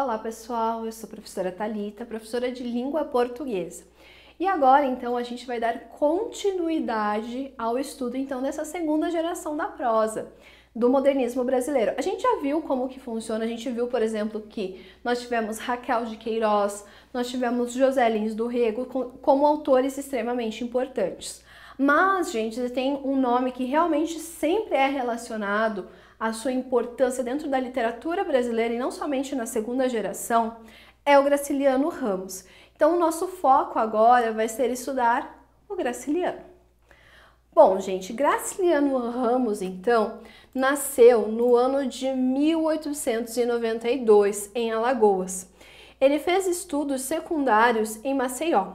Olá pessoal, eu sou a professora Talita, professora de língua portuguesa. E agora então a gente vai dar continuidade ao estudo então dessa segunda geração da prosa do modernismo brasileiro. A gente já viu como que funciona, a gente viu, por exemplo, que nós tivemos Raquel de Queiroz, nós tivemos José Lins do Rego como autores extremamente importantes. Mas, gente, tem um nome que realmente sempre é relacionado a sua importância dentro da literatura brasileira e não somente na segunda geração, é o Graciliano Ramos. Então, o nosso foco agora vai ser estudar o Graciliano. Bom, gente, Graciliano Ramos, então, nasceu no ano de 1892 em Alagoas. Ele fez estudos secundários em Maceió.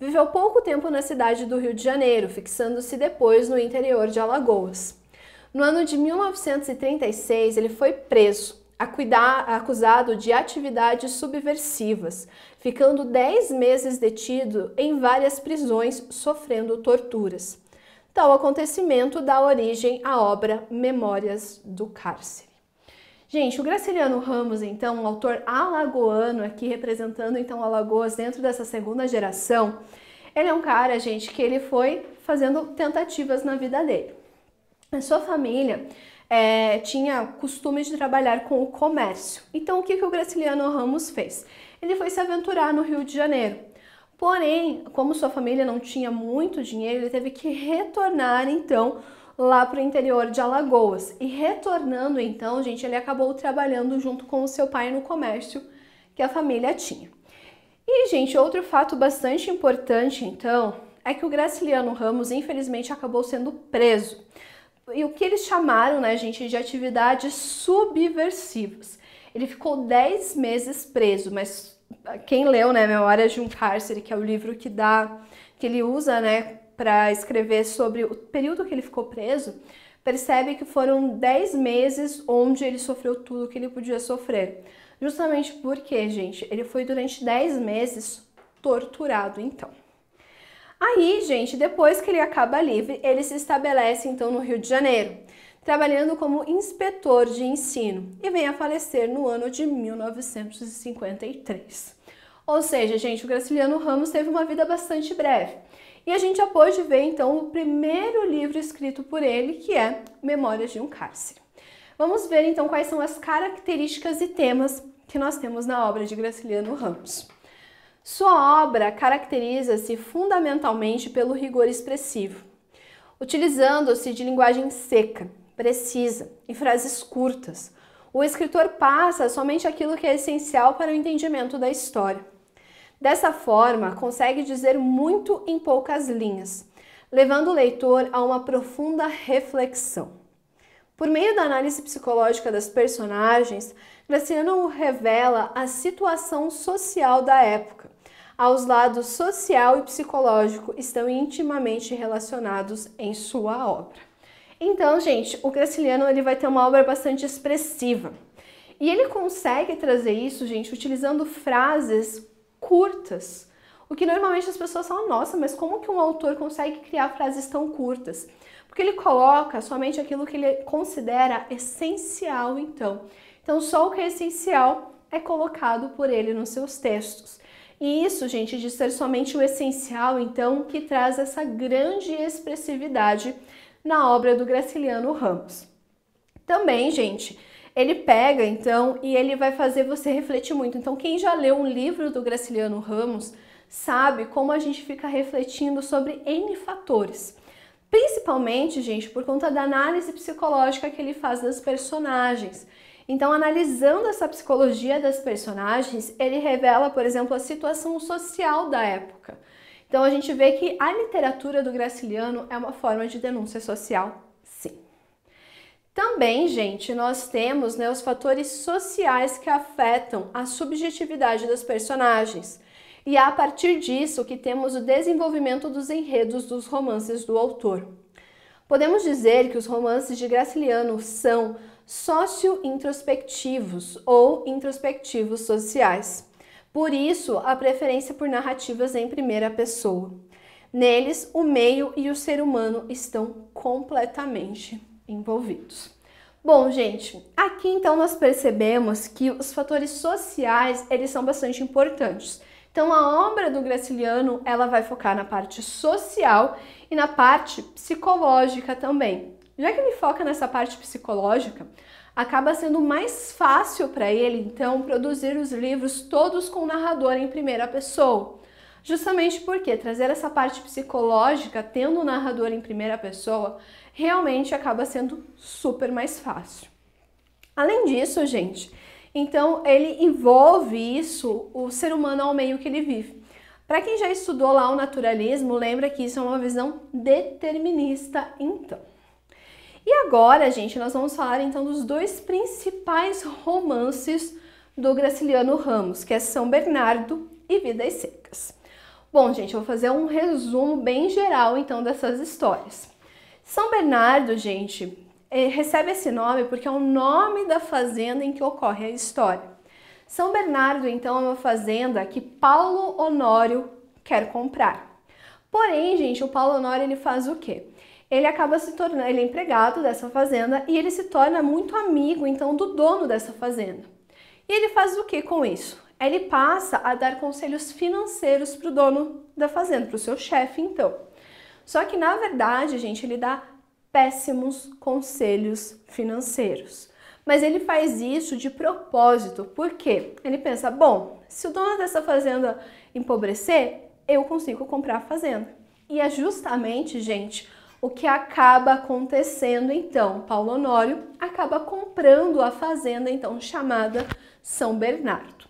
Viveu pouco tempo na cidade do Rio de Janeiro, fixando-se depois no interior de Alagoas. No ano de 1936, ele foi preso, acusado de atividades subversivas, ficando 10 meses detido em várias prisões, sofrendo torturas. Tal acontecimento dá origem à obra Memórias do Cárcere. Gente, o Graciliano Ramos, então, um autor alagoano aqui representando então Alagoas dentro dessa segunda geração, ele é um cara, gente, que ele foi fazendo tentativas na vida dele. A sua família é, tinha costume de trabalhar com o comércio. Então, o que, que o Graciliano Ramos fez? Ele foi se aventurar no Rio de Janeiro. Porém, como sua família não tinha muito dinheiro, ele teve que retornar então lá para o interior de Alagoas. E retornando então, gente, ele acabou trabalhando junto com o seu pai no comércio que a família tinha. E, gente, outro fato bastante importante então é que o Graciliano Ramos, infelizmente, acabou sendo preso e o que eles chamaram, né, gente, de atividades subversivas. Ele ficou 10 meses preso, mas quem leu, né, Memórias de um Cárcere, que é o livro que dá que ele usa, né, para escrever sobre o período que ele ficou preso, percebe que foram 10 meses onde ele sofreu tudo o que ele podia sofrer. Justamente porque, gente, ele foi durante 10 meses torturado, então. Aí, gente, depois que ele acaba livre, ele se estabelece então no Rio de Janeiro, trabalhando como inspetor de ensino e vem a falecer no ano de 1953. Ou seja, gente, o Graciliano Ramos teve uma vida bastante breve. E a gente já pôde ver então o primeiro livro escrito por ele, que é Memórias de um Cárcere. Vamos ver então quais são as características e temas que nós temos na obra de Graciliano Ramos. Sua obra caracteriza-se fundamentalmente pelo rigor expressivo, utilizando-se de linguagem seca, precisa e frases curtas. O escritor passa somente aquilo que é essencial para o entendimento da história. Dessa forma, consegue dizer muito em poucas linhas, levando o leitor a uma profunda reflexão. Por meio da análise psicológica das personagens, Graciano revela a situação social da época aos lados social e psicológico estão intimamente relacionados em sua obra. Então, gente, o Graciliano ele vai ter uma obra bastante expressiva. E ele consegue trazer isso, gente, utilizando frases curtas. O que normalmente as pessoas falam, nossa, mas como que um autor consegue criar frases tão curtas? Porque ele coloca somente aquilo que ele considera essencial, então. Então, só o que é essencial é colocado por ele nos seus textos. E isso, gente, de ser somente o essencial, então, que traz essa grande expressividade na obra do Graciliano Ramos. Também, gente, ele pega, então, e ele vai fazer você refletir muito. Então, quem já leu um livro do Graciliano Ramos sabe como a gente fica refletindo sobre N fatores. Principalmente, gente, por conta da análise psicológica que ele faz das personagens. Então, analisando essa psicologia das personagens, ele revela, por exemplo, a situação social da época. Então, a gente vê que a literatura do Graciliano é uma forma de denúncia social, sim. Também, gente, nós temos né, os fatores sociais que afetam a subjetividade das personagens. E é a partir disso que temos o desenvolvimento dos enredos dos romances do autor. Podemos dizer que os romances de Graciliano são sócio-introspectivos ou introspectivos sociais. Por isso, a preferência por narrativas em primeira pessoa. Neles, o meio e o ser humano estão completamente envolvidos. Bom, gente, aqui então nós percebemos que os fatores sociais, eles são bastante importantes. Então a obra do Graciliano, ela vai focar na parte social e na parte psicológica também. Já que ele foca nessa parte psicológica, acaba sendo mais fácil para ele então produzir os livros todos com o narrador em primeira pessoa. Justamente porque trazer essa parte psicológica tendo o narrador em primeira pessoa realmente acaba sendo super mais fácil. Além disso, gente, então, ele envolve isso, o ser humano ao meio que ele vive. Para quem já estudou lá o naturalismo, lembra que isso é uma visão determinista, então. E agora, gente, nós vamos falar então dos dois principais romances do Graciliano Ramos, que é São Bernardo e Vidas Secas. Bom, gente, eu vou fazer um resumo bem geral então dessas histórias. São Bernardo, gente, é, recebe esse nome porque é o nome da fazenda em que ocorre a história. São Bernardo, então, é uma fazenda que Paulo Honório quer comprar. Porém, gente, o Paulo Honório ele faz o quê? Ele acaba se tornando, ele é empregado dessa fazenda e ele se torna muito amigo, então, do dono dessa fazenda. E ele faz o que com isso? Ele passa a dar conselhos financeiros para o dono da fazenda, para o seu chefe, então. Só que, na verdade, gente, ele dá péssimos conselhos financeiros. Mas ele faz isso de propósito, porque ele pensa: bom, se o dono dessa fazenda empobrecer, eu consigo comprar a fazenda. E é justamente, gente, o que acaba acontecendo então. Paulo Honório acaba comprando a fazenda então chamada São Bernardo.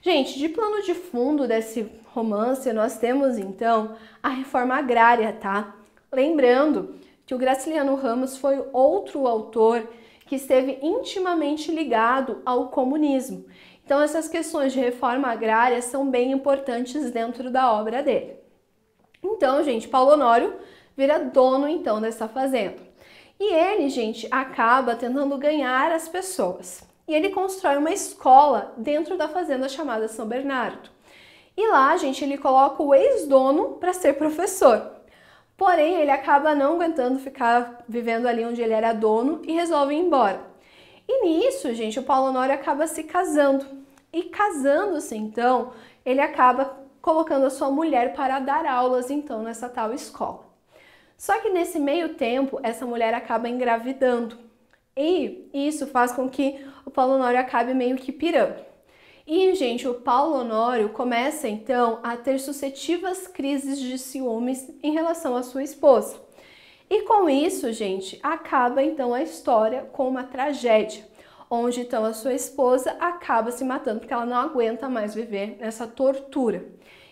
Gente, de plano de fundo desse romance, nós temos então a reforma agrária, tá? Lembrando que o Graciliano Ramos foi outro autor que esteve intimamente ligado ao comunismo. Então, essas questões de reforma agrária são bem importantes dentro da obra dele. Então, gente, Paulo Honório vira dono então dessa fazenda. E ele, gente, acaba tentando ganhar as pessoas. E ele constrói uma escola dentro da fazenda chamada São Bernardo. E lá, gente, ele coloca o ex-dono para ser professor. Porém, ele acaba não aguentando ficar vivendo ali onde ele era dono e resolve ir embora. E nisso, gente, o Paulo Honório acaba se casando. E casando-se, então, ele acaba colocando a sua mulher para dar aulas, então, nessa tal escola. Só que nesse meio tempo, essa mulher acaba engravidando. E isso faz com que o Paulo Honório acabe meio que pirando. E, gente, o Paulo Honório começa então a ter suscetivas crises de ciúmes em relação à sua esposa. E com isso, gente, acaba então a história com uma tragédia, onde então a sua esposa acaba se matando porque ela não aguenta mais viver essa tortura.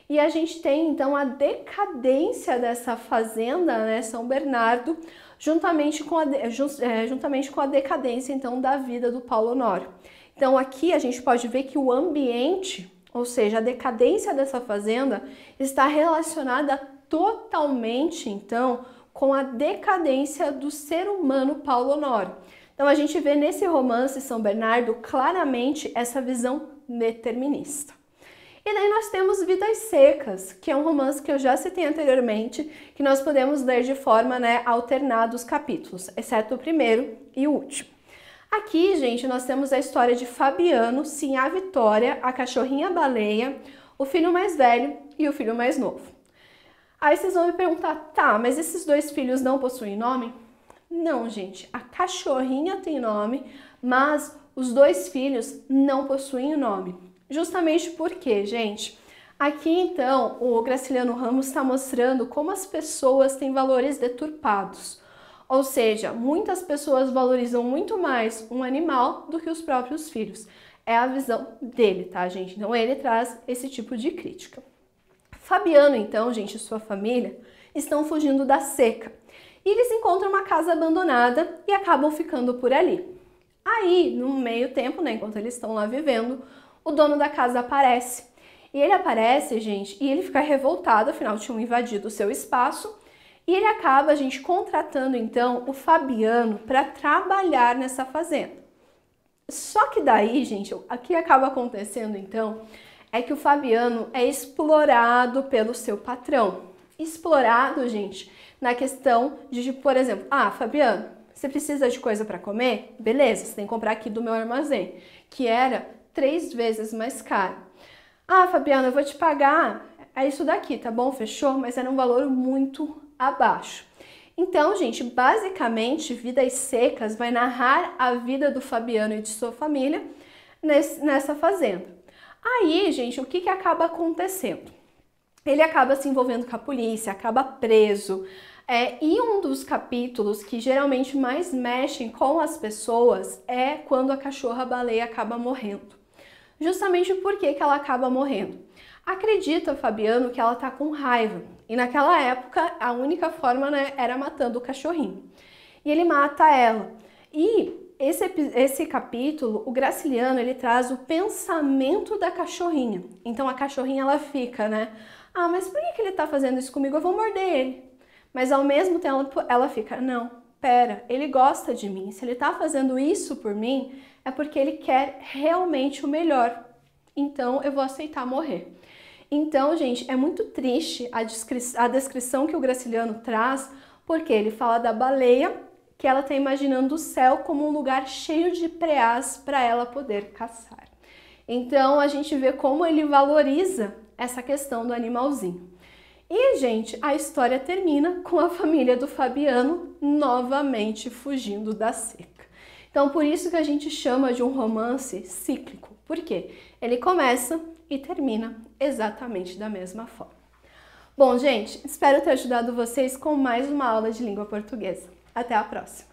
E a gente tem então a decadência dessa fazenda, né, São Bernardo, juntamente com a, é, juntamente com a decadência então da vida do Paulo Honório. Então aqui a gente pode ver que o ambiente, ou seja, a decadência dessa fazenda, está relacionada totalmente, então, com a decadência do ser humano Paulo Honório. Então a gente vê nesse romance São Bernardo claramente essa visão determinista. E daí nós temos Vidas Secas, que é um romance que eu já citei anteriormente, que nós podemos ler de forma né, alternada os capítulos, exceto o primeiro e o último. Aqui, gente, nós temos a história de Fabiano, sim, a Vitória, a cachorrinha baleia, o filho mais velho e o filho mais novo. Aí vocês vão me perguntar, tá, mas esses dois filhos não possuem nome? Não, gente, a cachorrinha tem nome, mas os dois filhos não possuem nome. Justamente porque, gente, aqui então o Graciliano Ramos está mostrando como as pessoas têm valores deturpados. Ou seja, muitas pessoas valorizam muito mais um animal do que os próprios filhos. É a visão dele, tá, gente? Então ele traz esse tipo de crítica. Fabiano, então, gente, e sua família estão fugindo da seca. E eles encontram uma casa abandonada e acabam ficando por ali. Aí, no meio tempo, né, enquanto eles estão lá vivendo, o dono da casa aparece. E ele aparece, gente, e ele fica revoltado, afinal tinham invadido o seu espaço e ele acaba a gente contratando então o Fabiano para trabalhar nessa fazenda. Só que daí, gente, o que acaba acontecendo então é que o Fabiano é explorado pelo seu patrão. Explorado, gente, na questão de, por exemplo, ah, Fabiano, você precisa de coisa para comer? Beleza, você tem que comprar aqui do meu armazém, que era três vezes mais caro. Ah, Fabiano, eu vou te pagar é isso daqui, tá bom? Fechou? Mas era um valor muito abaixo. Então, gente, basicamente, Vidas Secas vai narrar a vida do Fabiano e de sua família nesse, nessa fazenda. Aí, gente, o que, que acaba acontecendo? Ele acaba se envolvendo com a polícia, acaba preso. É, e um dos capítulos que geralmente mais mexem com as pessoas é quando a cachorra baleia acaba morrendo. Justamente porque que ela acaba morrendo? Acredita, Fabiano, que ela tá com raiva. E naquela época, a única forma né, era matando o cachorrinho. E ele mata ela. E esse, esse capítulo, o Graciliano, ele traz o pensamento da cachorrinha. Então a cachorrinha, ela fica, né? Ah, mas por que, que ele tá fazendo isso comigo? Eu vou morder ele. Mas ao mesmo tempo, ela fica, não, pera, ele gosta de mim. Se ele tá fazendo isso por mim, é porque ele quer realmente o melhor então eu vou aceitar morrer. Então, gente, é muito triste a, descri a descrição que o Graciliano traz, porque ele fala da baleia que ela está imaginando o céu como um lugar cheio de preás para ela poder caçar. Então a gente vê como ele valoriza essa questão do animalzinho. E, gente, a história termina com a família do Fabiano novamente fugindo da seca. Então, por isso que a gente chama de um romance cíclico. Por quê? Ele começa e termina exatamente da mesma forma. Bom, gente, espero ter ajudado vocês com mais uma aula de língua portuguesa. Até a próxima!